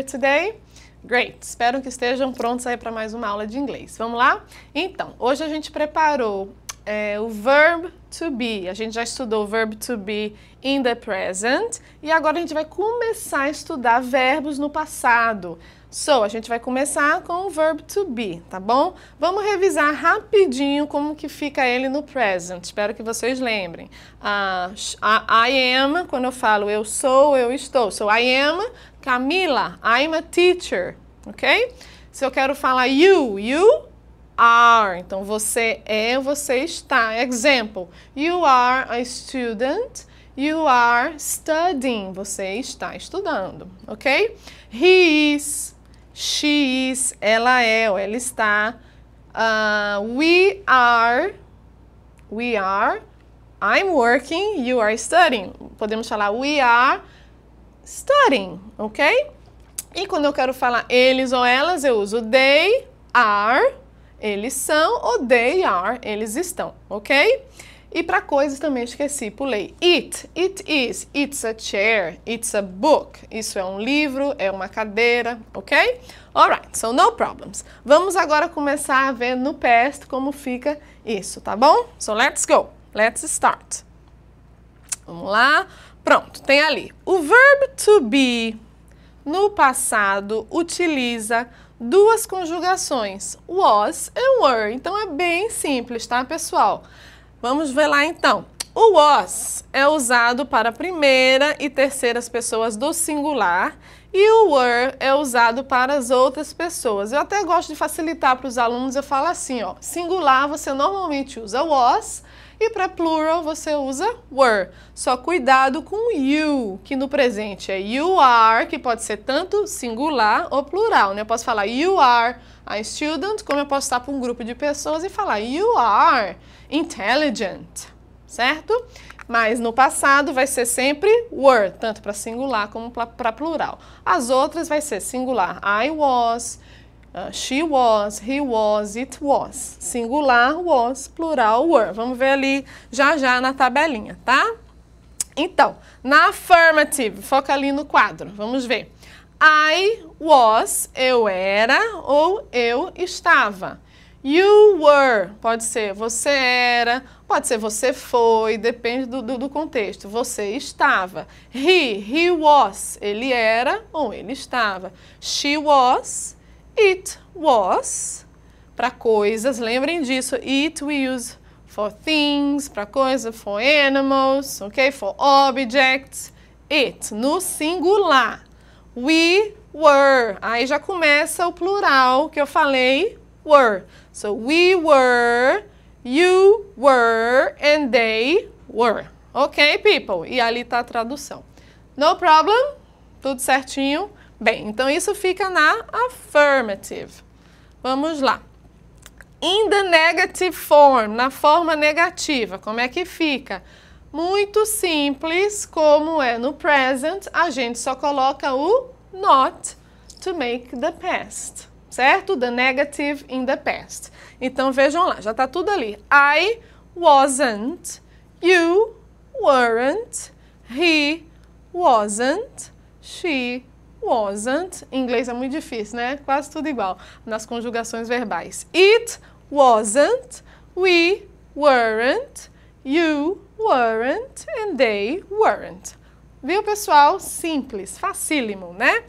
here today? Great! Espero que estejam prontos aí para mais uma aula de inglês. Vamos lá? Então, hoje a gente preparou é, o verb to be. A gente já estudou o verb to be in the present e agora a gente vai começar a estudar verbos no passado. So, a gente vai começar com o verbo to be, tá bom? Vamos revisar rapidinho como que fica ele no present. Espero que vocês lembrem. Uh, I am, quando eu falo eu sou, eu estou. So, I am, Camila, I'm a teacher, ok? Se eu quero falar you, you are. Então, você é, você está. Example, you are a student. You are studying. Você está estudando, ok? He is, she is, ela é ou ela está. Uh, we are, we are. I'm working, you are studying. Podemos falar we are studying, ok? E quando eu quero falar eles ou elas, eu uso they are, eles são, ou they are, eles estão, ok? E para coisas também esqueci, pulei. It, it is, it's a chair, it's a book. Isso é um livro, é uma cadeira, ok? Alright, so no problems. Vamos agora começar a ver no past como fica isso, tá bom? So let's go, let's start. Vamos lá. Pronto, tem ali. O verbo to be no passado utiliza duas conjugações, was e were. Então é bem simples, tá, pessoal? Vamos ver lá então. O was é usado para primeira e terceiras pessoas do singular e o were é usado para as outras pessoas. Eu até gosto de facilitar para os alunos, eu falo assim, ó, singular você normalmente usa was e para plural você usa were. Só cuidado com you, que no presente é you are, que pode ser tanto singular ou plural. Né? Eu posso falar you are a student, como eu posso estar para um grupo de pessoas e falar you are intelligent, certo? Mas no passado vai ser sempre were, tanto para singular como para plural. As outras vai ser singular I was, Uh, she was, he was, it was. Singular was, plural were. Vamos ver ali já já na tabelinha, tá? Então, na affirmative, foca ali no quadro, vamos ver. I was, eu era ou eu estava. You were, pode ser você era, pode ser você foi, depende do, do, do, contexto. Você estava. He, he was, ele era ou ele estava. She was, It was para coisas, lembrem disso. It we use for things, para coisas, for animals, ok? For objects. It, no singular. We were. Aí já começa o plural que eu falei, were. So we were, you were, and they were. Ok, people? E ali está a tradução. No problem? Tudo certinho? Bem, então isso fica na affirmative. Vamos lá. In the negative form, na forma negativa, como é que fica? Muito simples, como é no present, a gente só coloca o not to make the past, certo? The negative in the past. Então vejam lá, já está tudo ali. I wasn't, you weren't, he wasn't, she wasn't, em inglês é muito difícil, né? Quase tudo igual nas conjugações verbais. It wasn't, we weren't, you weren't and they weren't. Viu, pessoal? Simples, facílimo, né?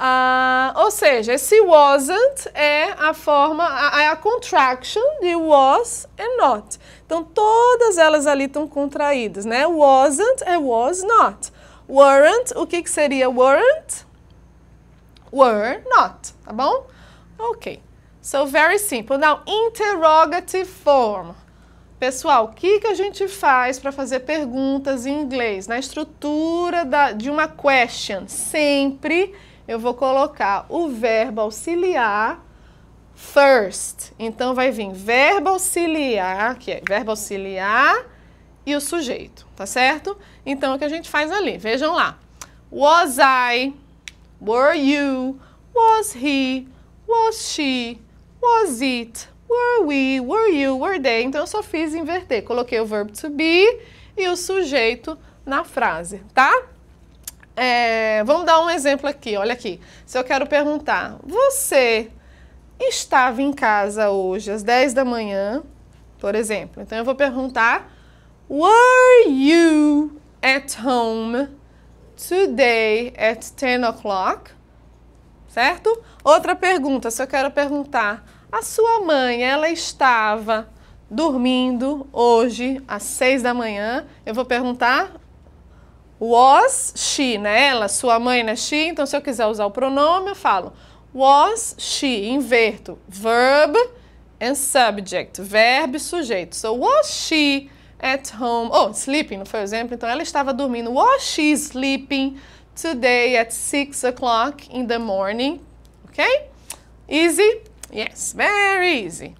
Ah, ou seja, esse wasn't é a forma, a, é a contraction de was and not. Então, todas elas ali estão contraídas, né? Wasn't é was not. Weren't, o que, que seria weren't? Were not, tá bom? Ok. So, very simple. Now, interrogative form. Pessoal, o que, que a gente faz para fazer perguntas em inglês? Na estrutura da, de uma question, sempre eu vou colocar o verbo auxiliar first. Então, vai vir verbo auxiliar, que é verbo auxiliar e o sujeito, tá certo? Então, o que a gente faz ali? Vejam lá. Was I were you, was he, was she, was it, were we, were you, were they. Então, eu só fiz inverter. Coloquei o verbo to be e o sujeito na frase, tá? É, vamos dar um exemplo aqui, olha aqui. Se eu quero perguntar, você estava em casa hoje às 10 da manhã, por exemplo. Então, eu vou perguntar, were you at home today at 10 o'clock, certo? Outra pergunta, se eu quero perguntar, a sua mãe, ela estava dormindo hoje às 6 da manhã? Eu vou perguntar was she, né? Ela, sua mãe, né? She. Então, se eu quiser usar o pronome, eu falo was she, inverto verb and subject, verbo e sujeito. So, was she at home. Oh, sleeping, não foi o exemplo? Então ela estava dormindo. Was she sleeping today at 6 o'clock in the morning? Ok? Easy? Yes, very easy.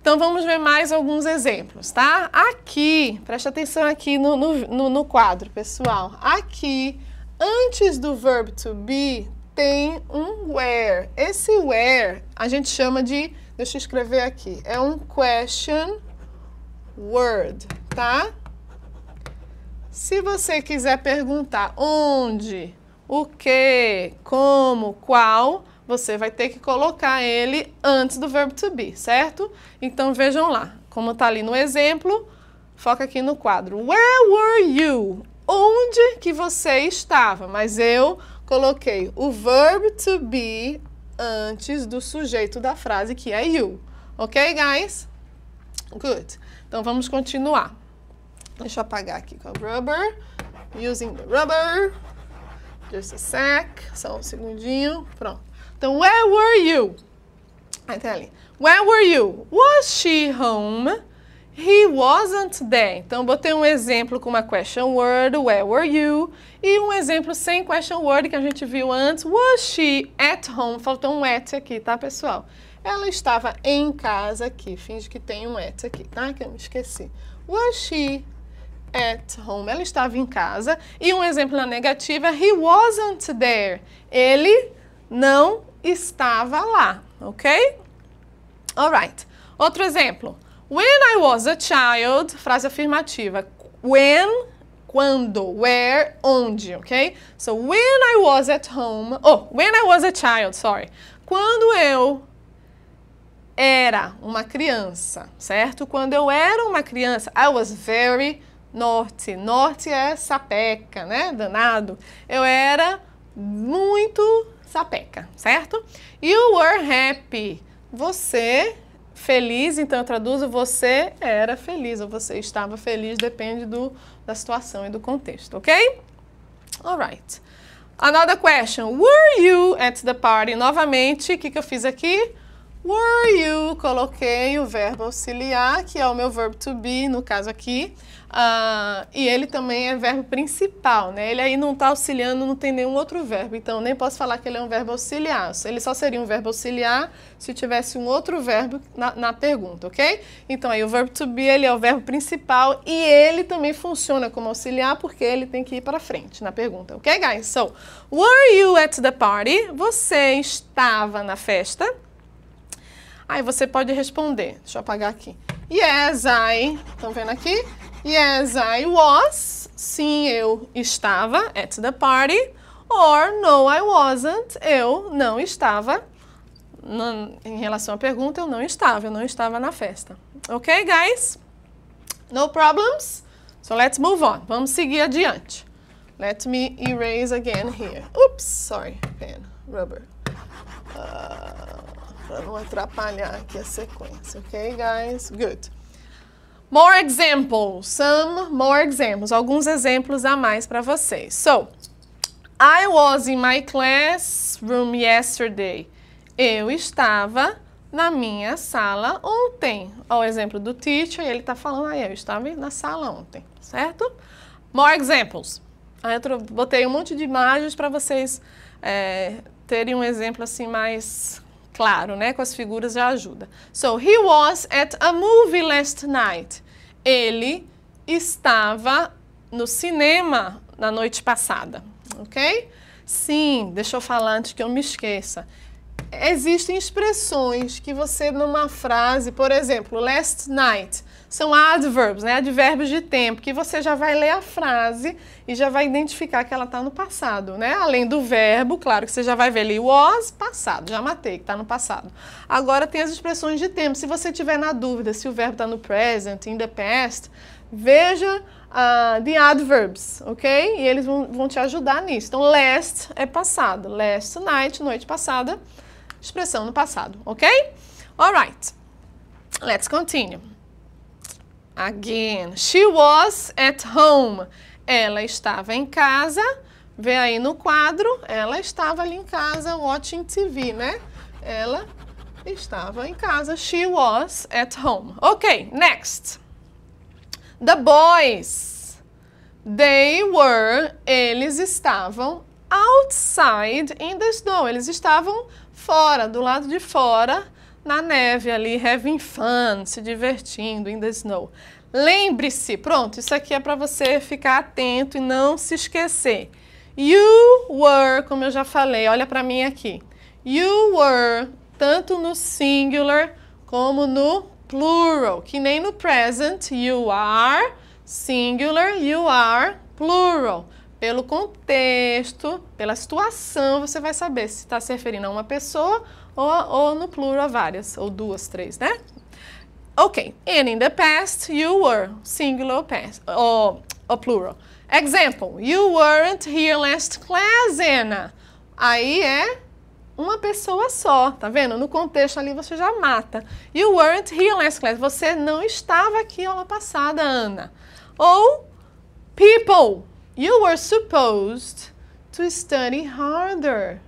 Então vamos ver mais alguns exemplos, tá? Aqui, preste atenção aqui no, no, no quadro, pessoal. Aqui, antes do verbo to be, tem um where. Esse where a gente chama de, deixa eu escrever aqui, é um question word, tá? Se você quiser perguntar onde, o que, como, qual, você vai ter que colocar ele antes do verbo to be, certo? Então vejam lá, como está ali no exemplo, foca aqui no quadro. Where were you? Onde que você estava? Mas eu coloquei o verbo to be antes do sujeito da frase, que é you. Ok, guys? Good. Então vamos continuar. Deixa eu apagar aqui com rubber. Using the rubber. Just a sec. Só um segundinho. Pronto. Então, where were you? Aí tem ali. Where were you? Was she home? He wasn't there. Então, botei um exemplo com uma question word, where were you? E um exemplo sem question word que a gente viu antes, was she at home? Faltou um at aqui, tá, pessoal? Ela estava em casa aqui. Finge que tem um at aqui, tá? Que eu me esqueci. Was she at home? Ela estava em casa. E um exemplo na negativa, he wasn't there. Ele não estava lá, ok? Alright. Outro exemplo. When I was a child, frase afirmativa. When quando, where, onde, ok? So, when I was at home, oh, when I was a child, sorry. Quando eu era uma criança, certo? Quando eu era uma criança, I was very norte. Norte é sapeca, né? Danado. Eu era muito sapeca, certo? You were happy. Você feliz, então eu traduzo você era feliz ou você estava feliz, depende do, da situação e do contexto, ok? Alright. Another question. Were you at the party? Novamente, o que, que eu fiz aqui? Were you? Coloquei o verbo auxiliar, que é o meu verbo to be, no caso aqui. Uh, e ele também é verbo principal, né? Ele aí não está auxiliando, não tem nenhum outro verbo. Então, nem posso falar que ele é um verbo auxiliar. Ele só seria um verbo auxiliar se tivesse um outro verbo na, na pergunta, ok? Então, aí o verbo to be, ele é o verbo principal e ele também funciona como auxiliar porque ele tem que ir para frente na pergunta, ok, guys? So, were you at the party? Você estava na festa? Aí você pode responder. Deixa eu apagar aqui. Yes, I. Estão vendo aqui? Yes, I was. Sim, eu estava at the party. Or no, I wasn't. Eu não estava. em relação à pergunta, eu não estava. Eu não estava na festa. Ok, guys? No problems? So let's move on. Vamos seguir adiante. Let me erase again here. Oops, sorry. Pen, rubber. Uh para não atrapalhar aqui a sequência. Ok, guys? Good. More examples. Some more examples. Alguns exemplos a mais para vocês. So, I was in my classroom yesterday. Eu estava na minha sala ontem. Olha o exemplo do teacher, ele está falando, ah, eu estava na sala ontem, certo? More examples. Aí eu botei um monte de imagens para vocês é, terem um exemplo assim mais claro, né? Com as figuras já ajuda. So, he was at a movie last night. Ele estava no cinema na noite passada, ok? Sim, deixa eu falar antes que eu me esqueça. Existem expressões que você, numa frase, por exemplo, last night, são adverbs, né? advérbios de tempo, que você já vai ler a frase e já vai identificar que ela está no passado. Né? Além do verbo, claro que você já vai ver ali was, passado, já matei, que está no passado. Agora tem as expressões de tempo. Se você tiver na dúvida se o verbo está no present, in the past, veja uh, the adverbs, ok? E eles vão, vão te ajudar nisso. Então, last é passado, last night, noite passada, expressão no passado, ok? Alright, let's continue. Again. She was at home. Ela estava em casa. Vê aí no quadro, ela estava ali em casa watching TV, né? Ela estava em casa. She was at home. Ok, next. The boys. They were, eles estavam outside in the snow. Eles estavam fora, do lado de fora na neve ali, having fun, se divertindo, in the snow. Lembre-se, pronto, isso aqui é para você ficar atento e não se esquecer. You were, como eu já falei, olha para mim aqui. You were, tanto no singular como no plural, que nem no present, you are, singular, you are, plural. Pelo contexto, pela situação, você vai saber se está se referindo a uma pessoa ou, ou no plural várias, ou duas, três, né? Ok, and in the past you were, singular past, or, or plural. Example, you weren't here last class, Anna. Aí é uma pessoa só, tá vendo? No contexto ali você já mata. You weren't here last class. Você não estava aqui aula passada, Ana. Ou people, you were supposed to study harder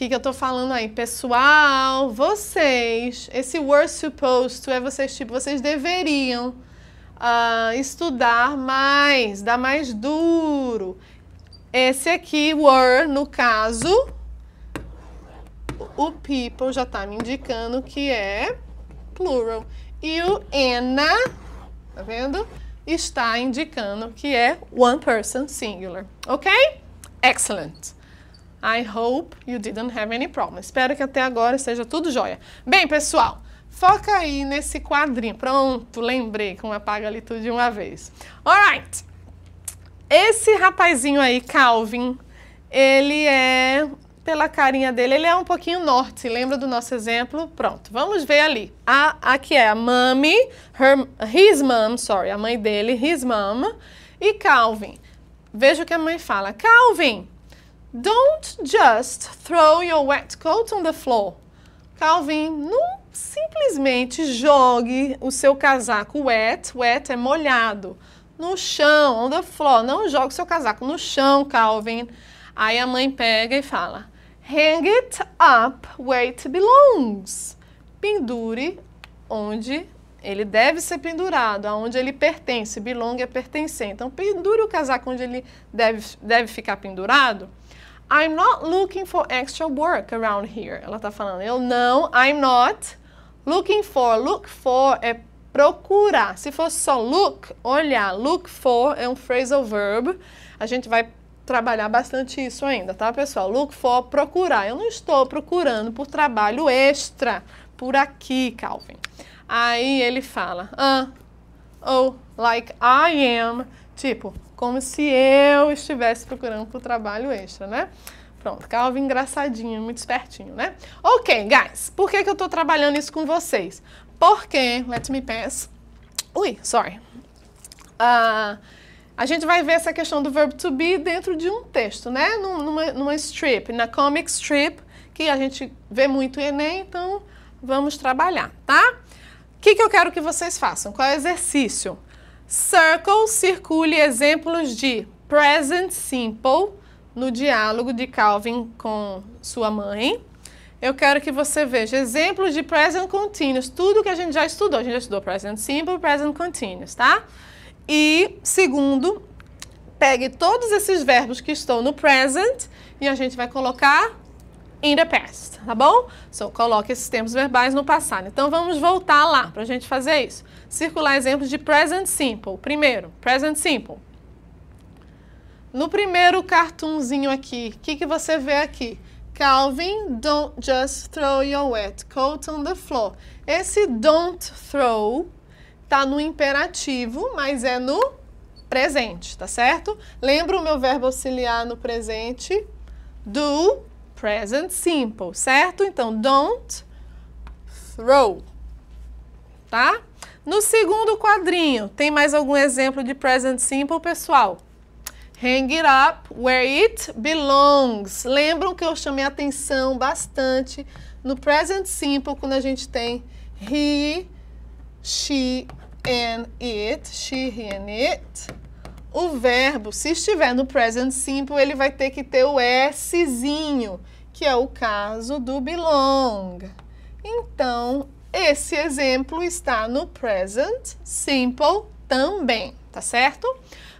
que, que eu tô falando aí? Pessoal, vocês, esse were supposed to é vocês, tipo, vocês deveriam uh, estudar mais, dar mais duro. Esse aqui, were, no caso, o people já tá me indicando que é plural. E o Anna, tá vendo? Está indicando que é one person singular, ok? Excellent. I hope you didn't have any problems. Espero que até agora seja tudo jóia. Bem, pessoal, foca aí nesse quadrinho. Pronto, lembrei como apaga ali tudo de uma vez. Alright. Esse rapazinho aí, Calvin, ele é, pela carinha dele, ele é um pouquinho norte. Lembra do nosso exemplo? Pronto, vamos ver ali. A, aqui é a mami, her, his mom, sorry, a mãe dele, his mom, e Calvin. Veja o que a mãe fala. Calvin, Don't just throw your wet coat on the floor. Calvin, não simplesmente jogue o seu casaco wet, wet é molhado, no chão, on the floor. Não jogue seu casaco no chão, Calvin. Aí a mãe pega e fala, hang it up where it belongs. Pendure onde ele deve ser pendurado, aonde ele pertence. Belong é pertencer. Então, pendure o casaco onde ele deve, deve ficar pendurado. I'm not looking for extra work around here. Ela está falando, eu não, I'm not looking for. Look for é procurar. Se fosse só look, olhar. Look for é um phrasal verb. A gente vai trabalhar bastante isso ainda, tá, pessoal? Look for, procurar. Eu não estou procurando por trabalho extra por aqui, Calvin. Aí ele fala, ah, oh, like I am. Tipo, como se eu estivesse procurando por trabalho extra, né? Pronto, Calvin é engraçadinho, muito espertinho, né? Ok, guys, por que, que eu tô trabalhando isso com vocês? Porque, let me pass. Ui, sorry. Uh, a gente vai ver essa questão do verbo to be dentro de um texto, né? Numa, numa strip, na comic strip, que a gente vê muito Enem, então vamos trabalhar, tá? O que, que eu quero que vocês façam? Qual é o exercício? Circle, circule exemplos de present simple no diálogo de Calvin com sua mãe. Eu quero que você veja exemplos de present continuous, tudo que a gente já estudou. A gente já estudou present simple, present continuous, tá? E segundo, pegue todos esses verbos que estão no present e a gente vai colocar in the past, tá bom? So, coloque esses tempos verbais no passado. Então, vamos voltar lá para a gente fazer isso. Circular exemplos de present simple. Primeiro, present simple. No primeiro cartunzinho aqui, o que, que você vê aqui? Calvin, don't just throw your wet coat on the floor. Esse don't throw tá no imperativo, mas é no presente, tá certo? Lembra o meu verbo auxiliar no presente? Do Present simple, certo? Então, don't throw, tá? No segundo quadrinho, tem mais algum exemplo de present simple, pessoal? Hang it up where it belongs. Lembram que eu chamei atenção bastante no present simple quando a gente tem he, she and it, she, he and it. O verbo, se estiver no present simple, ele vai ter que ter o Szinho que é o caso do belong. Então, esse exemplo está no present simple também, tá certo?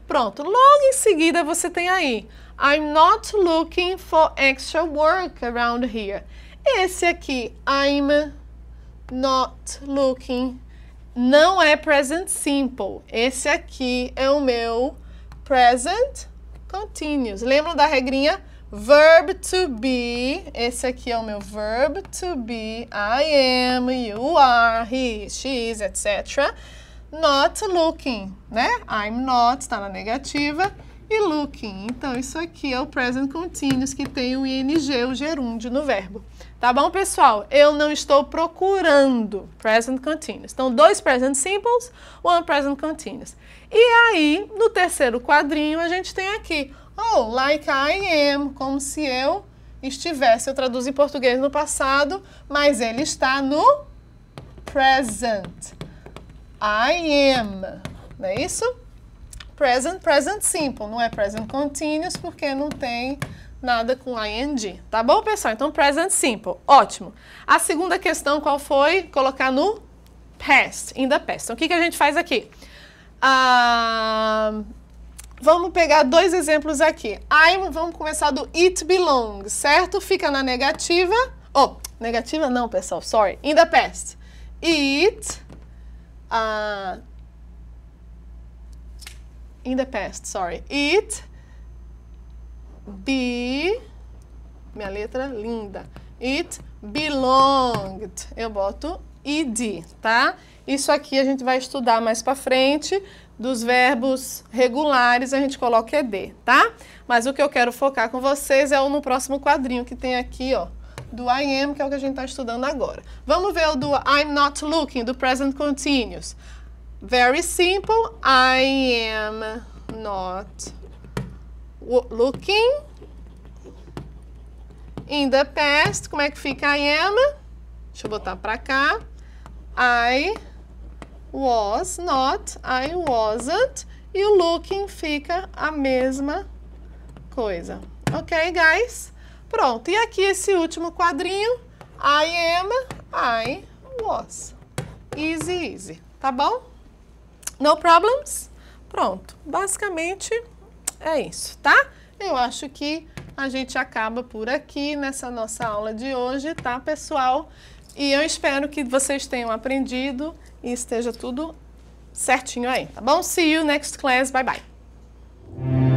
Pronto, logo em seguida você tem aí I'm not looking for extra work around here. Esse aqui, I'm not looking, não é present simple. Esse aqui é o meu present continuous. Lembram da regrinha Verb to be, esse aqui é o meu verb to be, I am, you are, he, she is, etc. Not looking, né? I'm not, está na negativa, e looking. Então, isso aqui é o present continuous que tem o ing, o gerúndio no verbo. Tá bom, pessoal? Eu não estou procurando present continuous. Então, dois present simples, one present continuous. E aí, no terceiro quadrinho, a gente tem aqui ou oh, like I am, como se eu estivesse. Eu traduzo em português no passado, mas ele está no present. I am, não é isso? Present, present simple, não é present continuous, porque não tem nada com ing. Tá bom, pessoal? Então, present simple. Ótimo. A segunda questão, qual foi? Colocar no past, in the past. Então, o que, que a gente faz aqui? Uh, Vamos pegar dois exemplos aqui. vamos começar do it belongs, certo? Fica na negativa. Oh, negativa não, pessoal, sorry. In the past. It. Uh, in the past, sorry. It be. Minha letra linda. It belonged. Eu boto id, tá? Isso aqui a gente vai estudar mais pra frente dos verbos regulares, a gente coloca ED, tá? Mas o que eu quero focar com vocês é o no próximo quadrinho que tem aqui, ó, do I am, que é o que a gente está estudando agora. Vamos ver o do I'm not looking, do present continuous. Very simple, I am not looking. In the past, como é que fica I am? Deixa eu botar para cá. I was not, I wasn't. E o looking fica a mesma coisa. Ok, guys? Pronto. E aqui esse último quadrinho, I am, I was. Easy, easy. Tá bom? No problems? Pronto. Basicamente é isso, tá? Eu acho que a gente acaba por aqui nessa nossa aula de hoje, tá, pessoal? E eu espero que vocês tenham aprendido e esteja tudo certinho aí, tá bom? See you next class. Bye bye.